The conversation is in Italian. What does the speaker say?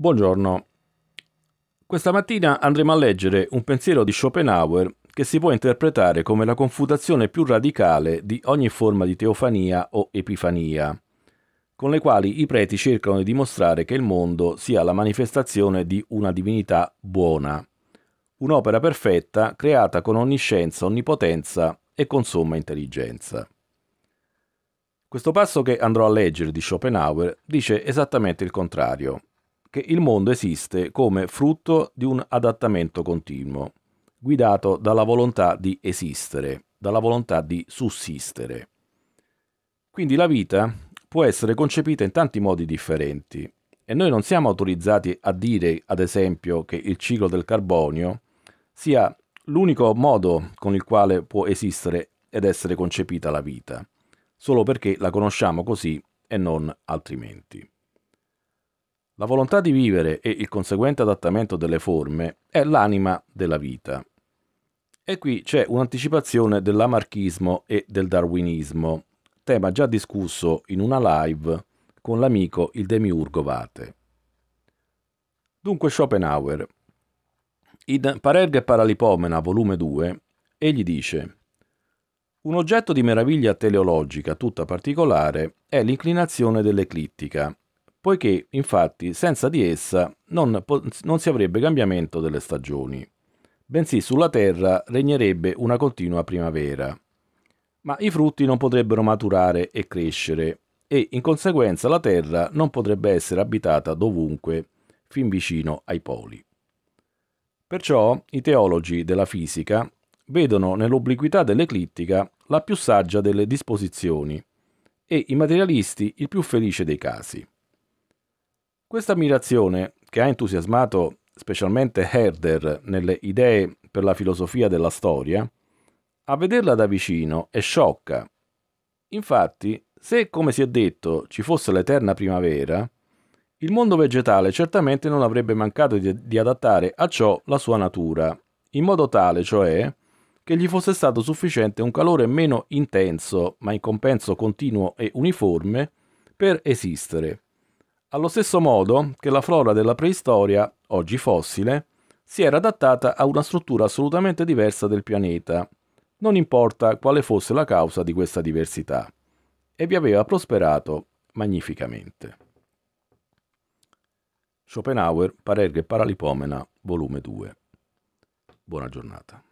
Buongiorno. Questa mattina andremo a leggere un pensiero di Schopenhauer che si può interpretare come la confutazione più radicale di ogni forma di teofania o epifania, con le quali i preti cercano di dimostrare che il mondo sia la manifestazione di una divinità buona, un'opera perfetta creata con onniscienza, onnipotenza e con somma intelligenza. Questo passo che andrò a leggere di Schopenhauer dice esattamente il contrario che il mondo esiste come frutto di un adattamento continuo, guidato dalla volontà di esistere, dalla volontà di sussistere. Quindi la vita può essere concepita in tanti modi differenti e noi non siamo autorizzati a dire, ad esempio, che il ciclo del carbonio sia l'unico modo con il quale può esistere ed essere concepita la vita, solo perché la conosciamo così e non altrimenti. La volontà di vivere e il conseguente adattamento delle forme è l'anima della vita. E qui c'è un'anticipazione dell'amarchismo e del darwinismo, tema già discusso in una live con l'amico il demiurgo Vate. Dunque Schopenhauer, in Parerga Paralipomena, volume 2, egli dice un oggetto di meraviglia teleologica tutta particolare è l'inclinazione dell'eclittica, poiché infatti senza di essa non, non si avrebbe cambiamento delle stagioni, bensì sulla terra regnerebbe una continua primavera. Ma i frutti non potrebbero maturare e crescere, e in conseguenza la terra non potrebbe essere abitata dovunque, fin vicino ai poli. Perciò i teologi della fisica vedono nell'obliquità dell'eclittica la più saggia delle disposizioni e i materialisti il più felice dei casi. Questa ammirazione, che ha entusiasmato specialmente Herder nelle idee per la filosofia della storia, a vederla da vicino è sciocca. Infatti, se, come si è detto, ci fosse l'eterna primavera, il mondo vegetale certamente non avrebbe mancato di, di adattare a ciò la sua natura, in modo tale, cioè, che gli fosse stato sufficiente un calore meno intenso, ma in compenso continuo e uniforme, per esistere allo stesso modo che la flora della preistoria, oggi fossile, si era adattata a una struttura assolutamente diversa del pianeta, non importa quale fosse la causa di questa diversità, e vi aveva prosperato magnificamente. Schopenhauer, Parerghe Paralipomena, volume 2. Buona giornata.